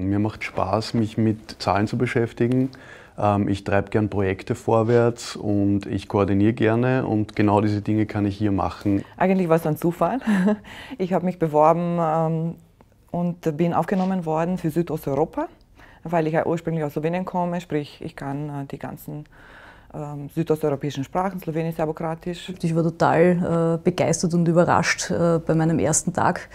Mir macht Spaß, mich mit Zahlen zu beschäftigen. Ähm, ich treibe gern Projekte vorwärts und ich koordiniere gerne und genau diese Dinge kann ich hier machen. Eigentlich war es ein Zufall. Ich habe mich beworben ähm, und bin aufgenommen worden für Südosteuropa, weil ich ursprünglich aus Slowenien komme, sprich ich kann äh, die ganzen ähm, südosteuropäischen Sprachen. Slowenisch, Serbokratisch. Ich war total äh, begeistert und überrascht äh, bei meinem ersten Tag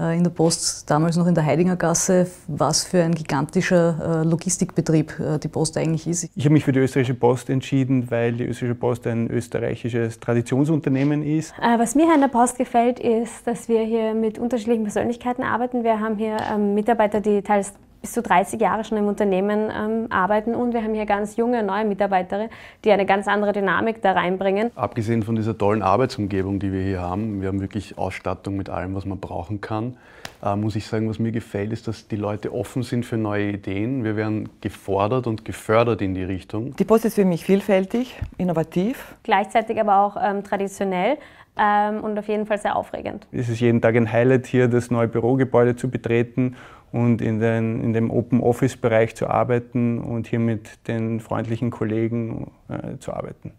äh, in der Post, damals noch in der Heidinger Gasse, was für ein gigantischer äh, Logistikbetrieb äh, die Post eigentlich ist. Ich habe mich für die österreichische Post entschieden, weil die österreichische Post ein österreichisches Traditionsunternehmen ist. Äh, was mir an der Post gefällt, ist, dass wir hier mit unterschiedlichen Persönlichkeiten arbeiten. Wir haben hier ähm, Mitarbeiter, die teils bis zu 30 Jahre schon im Unternehmen ähm, arbeiten und wir haben hier ganz junge, neue Mitarbeiter, die eine ganz andere Dynamik da reinbringen. Abgesehen von dieser tollen Arbeitsumgebung, die wir hier haben, wir haben wirklich Ausstattung mit allem, was man brauchen kann, äh, muss ich sagen, was mir gefällt, ist, dass die Leute offen sind für neue Ideen. Wir werden gefordert und gefördert in die Richtung. Die Post ist für mich vielfältig, innovativ. Gleichzeitig aber auch ähm, traditionell ähm, und auf jeden Fall sehr aufregend. Es ist jeden Tag ein Highlight hier, das neue Bürogebäude zu betreten und in, den, in dem Open Office Bereich zu arbeiten und hier mit den freundlichen Kollegen äh, zu arbeiten.